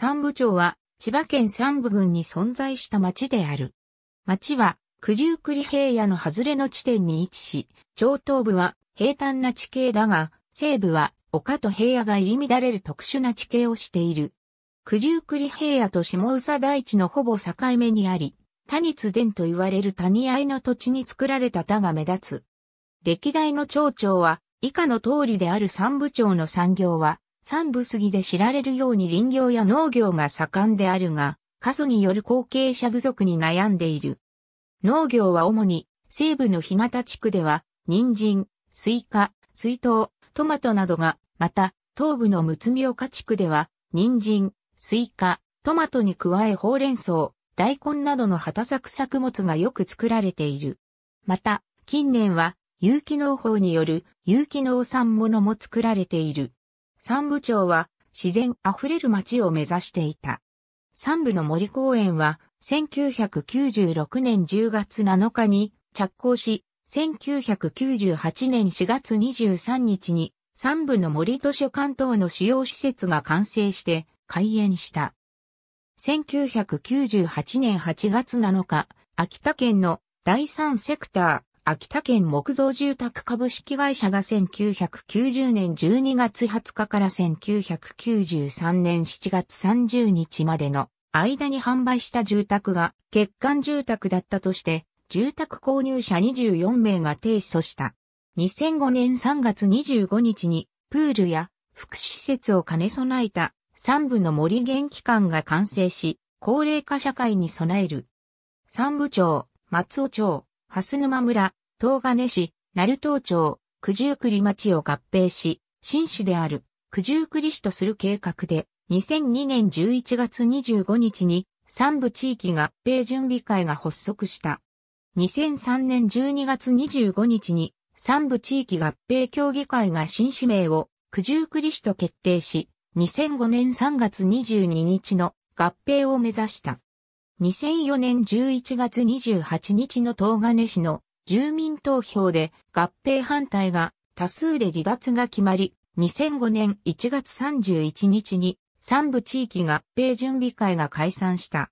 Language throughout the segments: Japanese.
三部町は千葉県三部郡に存在した町である。町は九十九里平野の外れの地点に位置し、町東部は平坦な地形だが、西部は丘と平野が入り乱れる特殊な地形をしている。九十九里平野と下宇佐大地のほぼ境目にあり、谷津伝と言われる谷合の土地に作られた田が目立つ。歴代の町長は以下の通りである三部町の産業は三部杉で知られるように林業や農業が盛んであるが、過疎による後継者不足に悩んでいる。農業は主に西部の日向地区では、人参、スイカ、水筒、トマトなどが、また、東部のむつみ岡地区では、人参、スイカ、トマトに加えほうれん草、大根などの畑作作物がよく作られている。また、近年は、有機農法による有機農産物も作られている。三部町は自然あふれる街を目指していた。三部の森公園は1996年10月7日に着工し、1998年4月23日に三部の森図書館等の主要施設が完成して開園した。1998年8月7日、秋田県の第三セクター秋田県木造住宅株式会社が1990年12月20日から1993年7月30日までの間に販売した住宅が欠陥住宅だったとして、住宅購入者24名が提訴した。2005年3月25日に、プールや福祉施設を兼ね備えた三部の森元機関が完成し、高齢化社会に備える。三部町、松尾町、蓮沼村、東金市、鳴東町、九十九里町を合併し、新市である九十九里市とする計画で、2002年11月25日に三部地域合併準備会が発足した。2003年12月25日に三部地域合併協議会が新市名を九十九里市と決定し、2005年3月22日の合併を目指した。2004年11月28日の東金市の住民投票で合併反対が多数で離脱が決まり、2005年1月31日に三部地域合併準備会が解散した。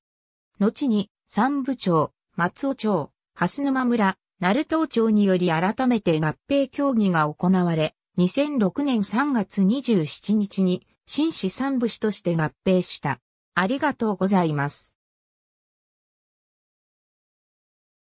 後に三部町、松尾町、蓮沼村、鳴門町により改めて合併協議が行われ、2006年3月27日に新市三部市として合併した。ありがとうございます。